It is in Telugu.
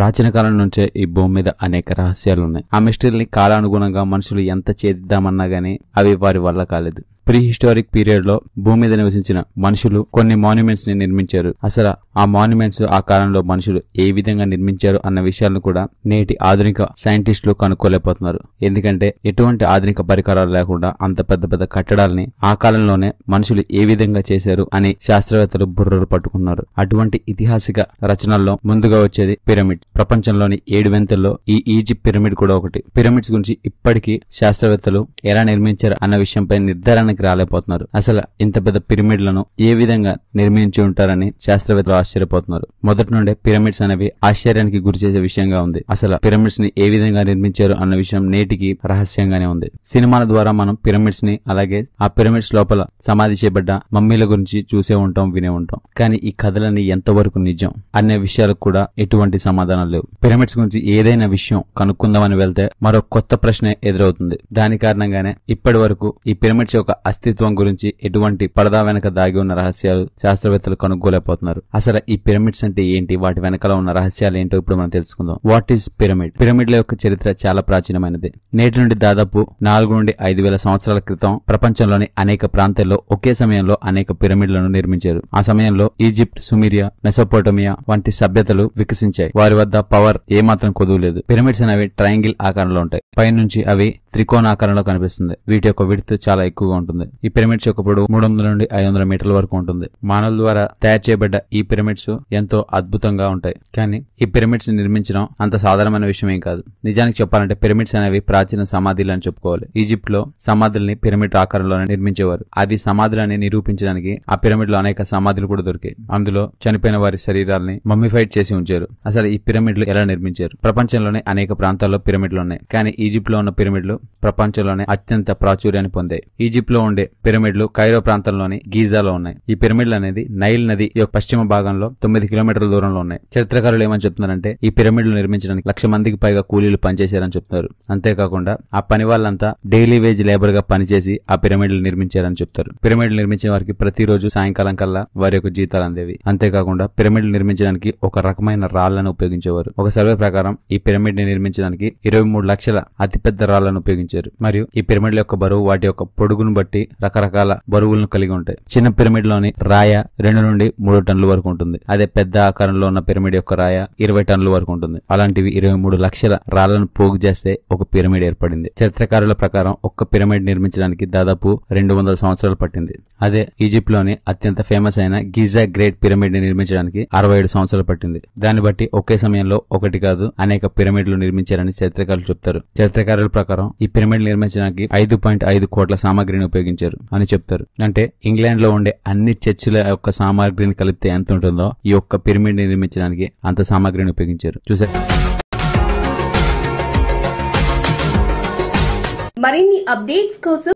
ప్రాచీన కాలం నుంచే ఈ భూమి మీద అనేక రహస్యాలు ఉన్నాయి ఆ మిస్టరీని కాలానుగుణంగా మనుషులు ఎంత చేద్దామన్నా గానీ అవి వారి వల్ల కాలేదు ప్రీ హిస్టారిక్ పీరియడ్ లో భూమి మీద నివసించిన మనుషులు కొన్ని మాన్యుమెంట్స్ ని నిర్మించారు అసలు ఆ మాన్యుమెంట్స్ ఆ కాలంలో మనుషులు ఏ విధంగా నిర్మించారు అన్న విషయాలను కూడా నేటి ఆధునిక సైంటిస్టులు కనుక్కోలేకపోతున్నారు ఎందుకంటే ఎటువంటి ఆధునిక పరికరాలు లేకుండా అంత పెద్ద పెద్ద కట్టడాలని ఆ కాలంలోనే మనుషులు ఏ విధంగా చేశారు అని శాస్త్రవేత్తలు బుర్రలు పట్టుకున్నారు అటువంటి ఇతిహాసిక రచనల్లో ముందుగా వచ్చేది పిరమిడ్ ప్రపంచంలోని ఏడు వెంతల్లో ఈ ఈజిప్ట్ పిరమిడ్ కూడా ఒకటి పిరమిడ్స్ గురించి ఇప్పటికీ శాస్త్రవేత్తలు ఎలా నిర్మించారు అన్న విషయంపై నిర్ధారణ నమ్మకానికి రాలేకపోతున్నారు అసలు ఇంత పెద్ద పిరమిడ్లను ఏ విధంగా నిర్మించి ఉంటారని శాస్త్రవేత్తలు ఆశ్చర్యపోతున్నారు మొదటి నుండే పిరమిడ్స్ అనేవి ఆశ్చర్యానికి గురి చేసే విషయంగా ఉంది అసలు పిరమిడ్స్ ని ఏ విధంగా నిర్మించారు అన్న విషయం నేటికి రహస్యంగానే ఉంది సినిమాల ద్వారా మనం పిరమిడ్స్ ని అలాగే ఆ పిరమిడ్స్ లోపల సమాధి చేయబడ్డ మమ్మీల గురించి చూసే ఉంటాం వినే ఉంటాం కానీ ఈ కథలన్నీ ఎంతవరకు నిజం అనే విషయాలకు కూడా ఎటువంటి సమాధానం లేవు పిరమిడ్స్ గురించి ఏదైనా విషయం కనుక్కుందామని వెళ్తే మరో కొత్త ప్రశ్న ఎదురవుతుంది దాని కారణంగానే ఇప్పటి వరకు ఈ పిరమిడ్స్ యొక్క అస్తిత్వం గురించి ఎటువంటి పడదా వెనక దాగి ఉన్న రహస్యాలు శాస్త్రవేత్తలు కనుక్కోలేకపోతున్నారు అసలు ఈ పిరమిడ్స్ అంటే ఏంటి వాటి వెనకాల ఉన్న రహస్యాలు ఏంటో ఇప్పుడు మనం తెలుసుకుందాం వాట్ ఈస్ పిరమిడ్ పిరమిడ్ల యొక్క చరిత్ర చాలా ప్రాచీనమైనది నేటి నుండి దాదాపు నాలుగు నుండి ఐదు వేల సంవత్సరాల క్రితం ప్రపంచంలోని అనేక ప్రాంతాల్లో ఒకే సమయంలో అనేక పిరమిడ్లను నిర్మించారు ఆ సమయంలో ఈజిప్ట్ సుమీరియా మెసోపోటమియా వంటి సభ్యతలు వికసించాయి వారి వద్ద పవర్ ఏమాత్రం కొదువులేదు పిరమిడ్స్ అనేవి ట్రయాంగిల్ ఆకారంలో ఉంటాయి పైనుంచి అవి త్రికోణాకారంలో కనిపిస్తుంది వీటి యొక్క విడుతు చాలా ఎక్కువగా ఉంటుంది ఈ పిరమిడ్స్ యొక్క పొడవు మూడు వందల నుండి ఐదు వందల మీటర్ల వరకు ఉంటుంది మానవుల ద్వారా తయారు చేయబడ్డ ఈ పిరమిడ్స్ ఎంతో అద్భుతంగా ఉంటాయి కానీ ఈ పిరమిడ్స్ నిర్మించడం అంత సాధారణమైన విషయం ఏం కాదు నిజానికి చెప్పాలంటే పిరమిడ్స్ అనేవి ప్రాచీన సమాధులు అని చెప్పుకోవాలి ఈజిప్ట్ లో సమాధుల్ని పిరమిడ్ ఆకారంలో నిర్మించేవారు అది సమాధులని నిరూపించడానికి ఆ పిరమిడ్ లో అనేక సమాధులు కూడా దొరికాయి అందులో చనిపోయిన వారి శరీరాల్ని మమ్మిఫైడ్ చేసి ఉంచారు అసలు ఈ పిరమిడ్లు ఎలా నిర్మించారు ప్రపంచంలోనే అనేక ప్రాంతాల్లో పిరమిడ్లు ఉన్నాయి కానీ ఈజిప్ట్ లో ఉన్న పిరమిడ్లు ప్రపంచంలోనే అత్యంత ప్రాచుర్యాన్ని పొందాయి ఈజిప్ట్లో ఉండే పిరమిడ్లు కైరో ప్రాంతంలోని గీజాలో ఉన్నాయి ఈ పిరమిడ్లు అనేది నైల్ నది యొక్క పశ్చిమ భాగంలో తొమ్మిది కిలోమీటర్ల దూరంలో ఉన్నాయి చరిత్రకారులు ఏమని చెప్తున్నారంటే ఈ పిరమిడ్లు నిర్మించడానికి లక్ష మందికి పైగా కూలీలు పనిచేశారని చెప్తున్నారు అంతేకాకుండా ఆ పని వాళ్ళంతా డైలీ వేజ్ లేబర్ గా పనిచేసి ఆ పిరమిడ్లు నిర్మించారని చెప్తారు పిరమిడ్లు నిర్మించే వారికి ప్రతిరోజు సాయంకాలం కల్లా వారి యొక్క జీతాలు అందేవి అంతేకాకుండా పిరమిడ్లు నిర్మించడానికి ఒక రకమైన రాళ్లను ఉపయోగించేవారు ఒక సర్వే ప్రకారం ఈ పిరమిడ్ ని నిర్మించడానికి ఇరవై మూడు లక్షల అతిపెద్ద రాళ్లను ఉపయోగించారు మరియు ఈ పిరమిడ్ల యొక్క బరువు వాటి యొక్క పొడుగును బట్టి రకరకాల బరువులను కలిగి ఉంటాయి చిన్న పిరమిడ్ లోని రాయ రెండు నుండి మూడు టన్నుల వరకు ఉంటుంది అదే పెద్ద ఆకారంలో ఉన్న పిరమిడ్ యొక్క రాయ ఇరవై టన్నుల వరకు ఉంటుంది అలాంటివి ఇరవై మూడు లక్షల రాళ్లను పోగు చేస్తే ఒక పిరమిడ్ ఏర్పడింది చరిత్రకారుల ప్రకారం ఒక్క పిరమిడ్ నిర్మించడానికి దాదాపు రెండు వందల సంవత్సరాలు పట్టింది అదే ఈజిప్ట్ లోని అత్యంత ఫేమస్ అయిన గిజా గ్రేట్ పిరమిడ్ ని నిర్మించడానికి అరవై ఏడు సంవత్సరాలు పట్టింది దాన్ని బట్టి ఒకే సమయంలో ఒకటి కాదు అనేక పిరమిడ్లు నిర్మించారని చరిత్రకారులు చెప్తారు చరిత్రకారుల ప్రకారం ఈ పిరమిడ్ నిర్మించడానికి ఐదు పాయింట్ ఐదు కోట్ల సామాగ్రిని ఉపయోగించారు అని చెప్తారు అంటే ఇంగ్లాండ్ లో ఉండే అన్ని చర్చిల యొక్క సామాగ్రిని కలిపితే ఎంత ఉంటుందో ఈ యొక్క పిరమిడ్ నిర్మించడానికి అంత సామాగ్రిని ఉపయోగించారు చూసారు మరిన్ని అప్డేట్స్ కోసం